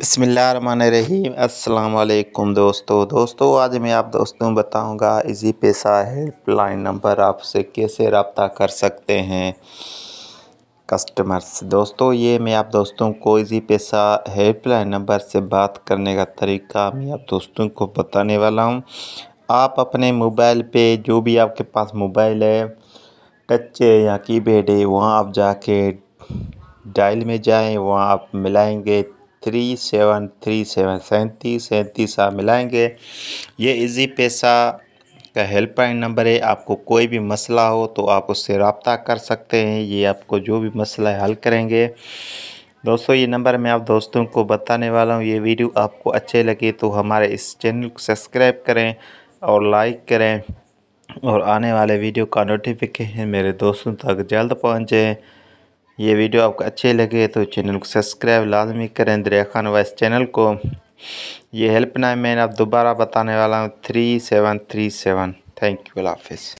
बसमीम अल्लाम दोस्तों दोस्तों आज मैं आप दोस्तों बताऊंगा इजी पैसा हेल्पलाइन नंबर आपसे कैसे रबता कर सकते हैं कस्टमर्स दोस्तों ये मैं आप दोस्तों को इजी पैसा हेल्पलाइन नंबर से बात करने का तरीका मैं आप दोस्तों को बताने वाला हूँ आप अपने मोबाइल पे जो भी आपके पास मोबाइल है टच है या की पैड है वहाँ आप जाके डायल में जाएँ वहाँ आप मिलाएँगे थ्री सेवन थ्री सेवन सैंतीस सैंतीस आप मिलाएँगे ये इजी पैसा का हेल्पलाइन नंबर है आपको कोई भी मसला हो तो आप उससे रबता कर सकते हैं ये आपको जो भी मसला है हल करेंगे दोस्तों ये नंबर मैं आप दोस्तों को बताने वाला हूँ ये वीडियो आपको अच्छे लगे तो हमारे इस चैनल को सब्सक्राइब करें और लाइक करें और आने वाले वीडियो का नोटिफिकेशन मेरे दोस्तों तक जल्द पहुँचें ये वीडियो आपको अच्छे लगे तो चैनल को सब्सक्राइब लाजमी करें दरिया खान वाइस चैनल को ये हेल्पलाइन मैंने आप दोबारा बताने वाला हूँ three seven three seven thank you हाफिज़